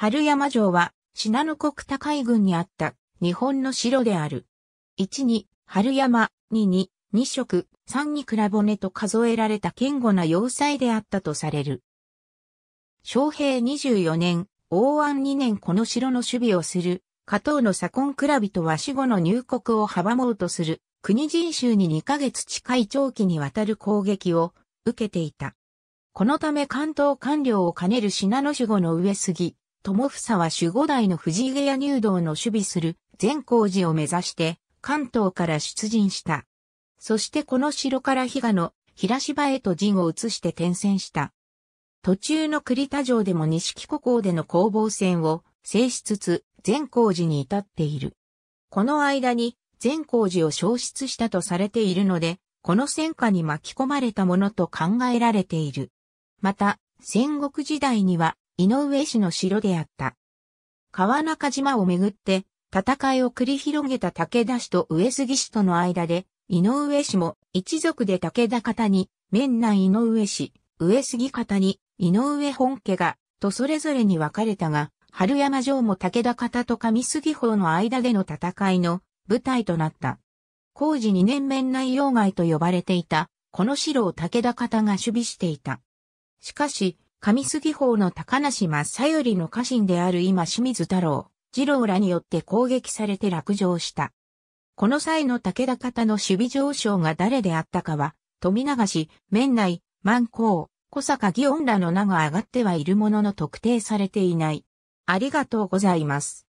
春山城は、信濃国高井郡にあった、日本の城である。1に、春山、2に、二色、3に倉骨と数えられた堅固な要塞であったとされる。昌平24年、王安2年この城の守備をする、加藤の左近倉人は死後の入国を阻もうとする、国人衆に2ヶ月近い長期にわたる攻撃を受けていた。このため関東官僚を兼ねる信濃守護の上杉、友房は守護代の藤井家入道の守備する善光寺を目指して関東から出陣した。そしてこの城から比嘉の平芝へと陣を移して転戦した。途中の栗田城でも錦古港での攻防戦を制しつつ善光寺に至っている。この間に善光寺を消失したとされているので、この戦火に巻き込まれたものと考えられている。また、戦国時代には井上氏の城であった。川中島をめぐって、戦いを繰り広げた武田氏と上杉氏との間で、井上氏も一族で武田方に、面南井上氏、上杉方に、井上本家が、とそれぞれに分かれたが、春山城も武田方と上杉方の間での戦いの舞台となった。工事二年面内要外と呼ばれていた、この城を武田方が守備していた。しかし、上杉法の高梨正頼の家臣である今清水太郎、二郎らによって攻撃されて落城した。この際の武田方の守備上昇が誰であったかは、富永氏、面内、万光、小坂祇園らの名が上がってはいるものの特定されていない。ありがとうございます。